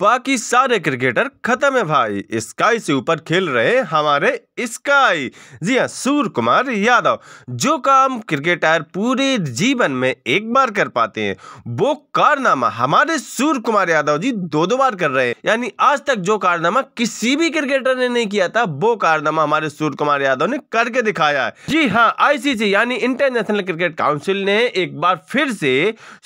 बाकी सारे क्रिकेटर खत्म है भाई स्काई से ऊपर खेल रहे हमारे स्काई जी हाँ सूर्य कुमार यादव जो काम क्रिकेटर पूरे जीवन में एक बार कर पाते हैं वो कारनामा हमारे सूर्य कुमार यादव जी दो दो बार कर रहे हैं यानी आज तक जो कारनामा किसी भी क्रिकेटर ने नहीं किया था वो कारनामा हमारे सूर्य कुमार यादव ने करके दिखाया है जी हाँ आईसीसी यानी इंटरनेशनल क्रिकेट काउंसिल ने एक बार फिर से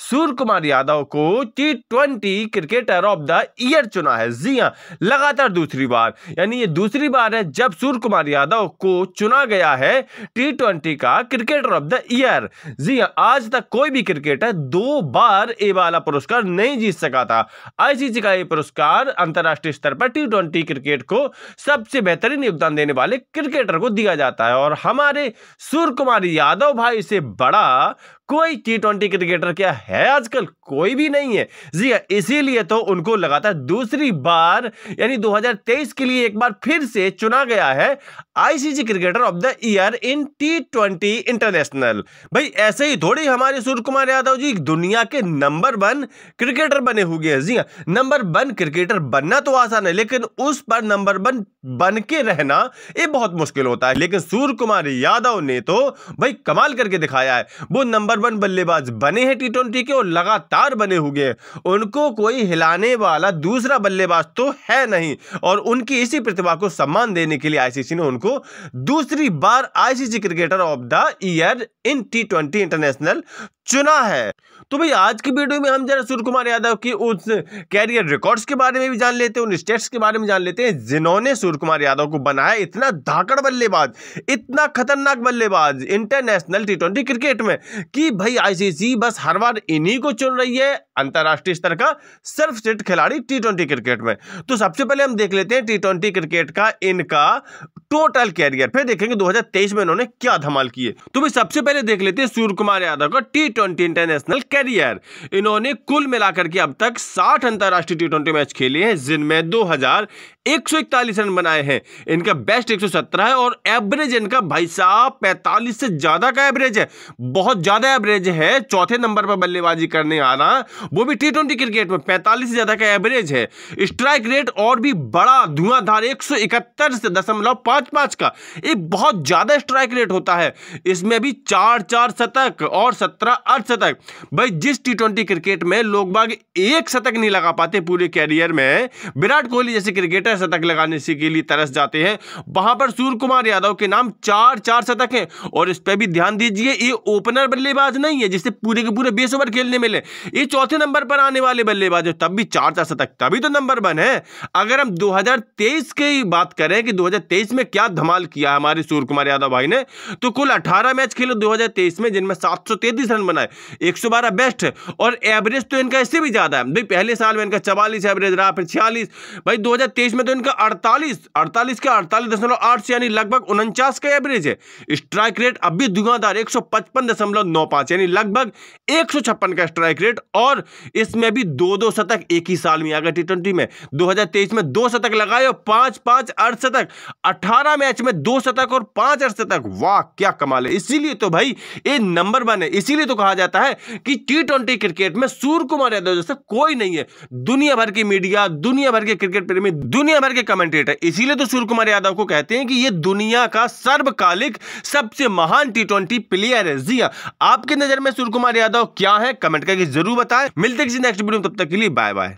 सूर्य कुमार यादव को T twenty cricketer of the year चुना है जी हाँ लगातार दूसरी बार यानी ये दूसरी बार है जब सूर्य कुमार यादव को चुना गया है टी ट्वेंटी का क्रिकेटर ऑफ द ईयर जी हाँ आज तक कोई भी क्रिकेटर दो बार ए वाला पुरस्कार नहीं जीत सका था आईसीसी का ये पुरस्कार अंतर्राष्ट्रीय स्तर पर टी ट्वेंटी क्रिकेट को सबसे बेहतरीन योगदान देने वाले क्रिकेटर को दिया जाता है और हमारे सूर्य कुमार यादव भाई से बड़ा कोई टी ट्वेंटी क्रिकेटर क्या है आजकल कोई भी नहीं है जी हाँ इसीलिए तो उनको लगातार दूसरी बार यानी 2023 के लिए एक बार फिर से चुना गया है ICC cricketer of the year in T twenty international भाई ऐसे ही थोड़ी हमारे सूर्य कुमार यादव जी दुनिया के नंबर वन क्रिकेटर बने हुए हैं जी हाँ नंबर वन क्रिकेटर बनना तो आसान है लेकिन उस पर नंबर वन बन के रहना ये बहुत मुश्किल होता है लेकिन सूर्य कुमार यादव ने तो भाई कमाल करके दिखाया है वो नंबर नंबर वन बल्लेबाज बने हैं टी ट्वेंटी के और लगातार बने हुए उनको कोई हिलाने वाला दूसरा बल्लेबाज तो है नहीं और उनकी इसी प्रतिभा को सम्मान देने के लिए आईसीसी ने उनको दूसरी बार ICC cricketer of the year in T twenty international चुना है तो भाई आज की वीडियो में हम जरा सूर्य कुमार यादव की उस कैरियर रिकॉर्ड्स के बारे में भी जान लेते हैं उन स्टेट्स के बारे में जान लेते हैं जिन्होंने सूर्य कुमार यादव को बनाया इतना धाकड़ बल्लेबाज इतना खतरनाक बल्लेबाज इंटरनेशनल टी क्रिकेट में कि भाई आईसीसी बस हर बार इन्हीं को चुन रही है अंतर्राष्ट्रीय स्तर का सर्वश्रेष्ठ खिलाड़ी टी क्रिकेट में तो सबसे पहले हम देख लेते हैं टी क्रिकेट का इनका टोटल कैरियर फिर देखेंगे दो में इन्होंने क्या धमाल किए तो भाई सबसे पहले देख लेते हैं सूर्य कुमार यादव का टी टी इंटरनेशनल कैरियर इन्होंने कुल मिलाकर के अब तक 60 अंतर्राष्ट्रीय टी मैच खेले हैं जिनमें दो हजार एक सौ इकतालीस रन बनाए हैं इनका बेस्ट 117 है और एवरेज इनका भाई साहब 45 से ज़्यादा का एवरेज है बहुत ज़्यादा एवरेज है चौथे नंबर पर बल्लेबाजी करने आ रहा वो भी टी क्रिकेट में पैंतालीस से ज़्यादा का एवरेज है स्ट्राइक रेट और भी बड़ा धुआंधार एक सौ इकहत्तर से दशमलव पाँच पाँच का एक बहुत ज़्यादा स्ट्राइक रेट होता है इसमें भी चार चार शतक और सत्रह आठ शतक भाई जिस टी क्रिकेट में लोग बाग एक शतक नहीं लगा पाते पूरे कैरियर में विराट कोहली जैसे क्रिकेटर शतक लगाने से के लिए तरस जाते हैं वहां पर सूर्य कुमार यादव के नाम चार चार शतक हैं और इस पर भी ध्यान दीजिए ये ओपनर बल्लेबाज नहीं है जिससे पूरे के पूरे बीस ओवर खेलने मिले ये चौथे नंबर पर आने वाले बल्लेबाज है तब भी चार चार शतक तभी तो नंबर वन है अगर हम दो की बात करें कि दो में क्या धमाल किया हमारे सूर्य कुमार यादव भाई ने तो कुल अठारह मैच खेले दो में जिनमें सात रन बना है एक बेस्ट है और एवरेज तो इनका इससे भी ज़्यादा है भाई पहले साल में इनका चवालीस एवरेज रहा फिर छियालीस भाई 2023 में तो इनका अड़तालीस अड़तालीस के अड़तालीस दशमलव आठ से यानी लगभग उनचास का एवरेज है स्ट्राइक रेट अब भी दुगादार एक सौ यानी लगभग एक का स्ट्राइक रेट और इसमें भी दो दो शतक एक ही साल में आगे गया टी में 2023 में दो शतक लगाए और पांच पांच अर्धशतक अठारह मैच में दो शतक और पांच अर्धशतक वाह क्या कमाल है इसीलिए तो भाई ये नंबर वन है इसीलिए तो कहा जाता है कि टी ट्वेंटी क्रिकेट में सूर्य कुमार यादव जैसे कोई नहीं है दुनिया भर की मीडिया दुनिया भर के क्रिकेट प्रेमी दुनिया भर के कमेंटेटर इसीलिए तो सूर्य कुमार यादव को कहते हैं कि ये दुनिया का सर्वकालिक सबसे महान टी ट्वेंटी प्लेयर है जी हाँ, आपकी नजर में सूर्य कुमार यादव क्या है कमेंट करके जरूर बताए मिलते किसी नेक्स्ट वीडियो तब तक के लिए बाय बाय